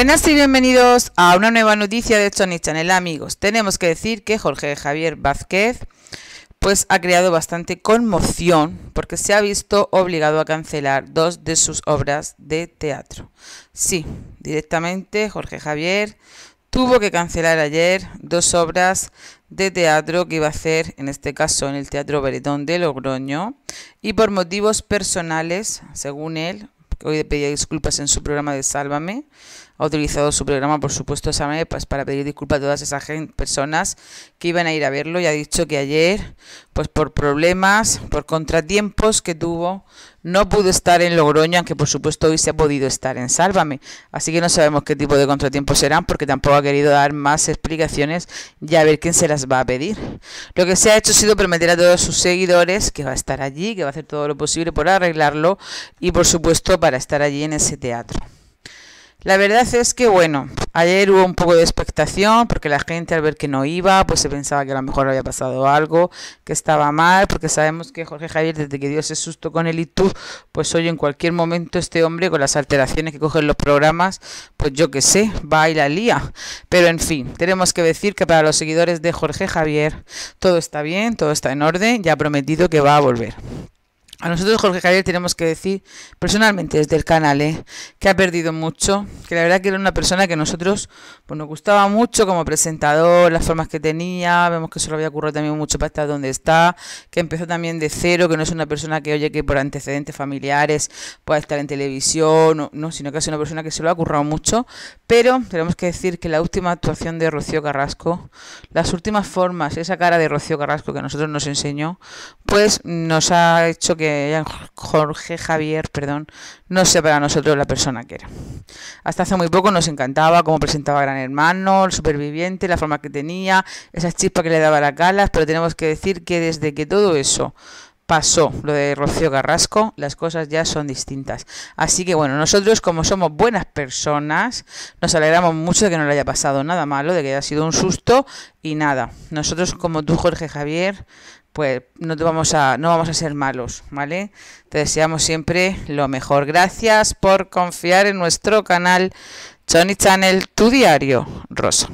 Buenas y bienvenidos a una nueva noticia de Sony Channel, amigos. Tenemos que decir que Jorge Javier Vázquez pues ha creado bastante conmoción porque se ha visto obligado a cancelar dos de sus obras de teatro. Sí, directamente Jorge Javier tuvo que cancelar ayer dos obras de teatro que iba a hacer, en este caso, en el Teatro Beretón de Logroño, y por motivos personales, según él, hoy pedía disculpas en su programa de Sálvame, ha utilizado su programa, por supuesto, pues, para pedir disculpas a todas esas personas que iban a ir a verlo y ha dicho que ayer, pues por problemas, por contratiempos que tuvo, no pudo estar en Logroño, aunque por supuesto hoy se ha podido estar en Sálvame. Así que no sabemos qué tipo de contratiempos serán, porque tampoco ha querido dar más explicaciones y a ver quién se las va a pedir. Lo que se ha hecho ha sido prometer a todos sus seguidores que va a estar allí, que va a hacer todo lo posible por arreglarlo y por supuesto para estar allí en ese teatro. La verdad es que, bueno, ayer hubo un poco de expectación porque la gente al ver que no iba, pues se pensaba que a lo mejor había pasado algo, que estaba mal, porque sabemos que Jorge Javier, desde que dio ese susto con el ITU, pues hoy en cualquier momento este hombre, con las alteraciones que cogen los programas, pues yo qué sé, va y la lía. Pero en fin, tenemos que decir que para los seguidores de Jorge Javier, todo está bien, todo está en orden, ya ha prometido que va a volver. A nosotros, Jorge Javier, tenemos que decir, personalmente desde el canal, ¿eh? que ha perdido mucho, que la verdad que era una persona que a nosotros pues, nos gustaba mucho como presentador, las formas que tenía, vemos que se lo había currado también mucho para estar donde está, que empezó también de cero, que no es una persona que, oye, que por antecedentes familiares pueda estar en televisión, no, sino que es una persona que se lo ha currado mucho, pero tenemos que decir que la última actuación de Rocío Carrasco, las últimas formas, esa cara de Rocío Carrasco que a nosotros nos enseñó, pues nos ha hecho que eh, Jorge Javier, perdón, no sé para nosotros la persona que era. Hasta hace muy poco nos encantaba cómo presentaba Gran Hermano, el superviviente, la forma que tenía, esas chispas que le daba a las galas, pero tenemos que decir que desde que todo eso pasó lo de Rocío Carrasco, las cosas ya son distintas. Así que bueno, nosotros como somos buenas personas, nos alegramos mucho de que no le haya pasado nada malo, de que haya sido un susto y nada. Nosotros como tú, Jorge Javier, pues no te vamos a no vamos a ser malos, ¿vale? Te deseamos siempre lo mejor. Gracias por confiar en nuestro canal Johnny Channel, tu diario, Rosa.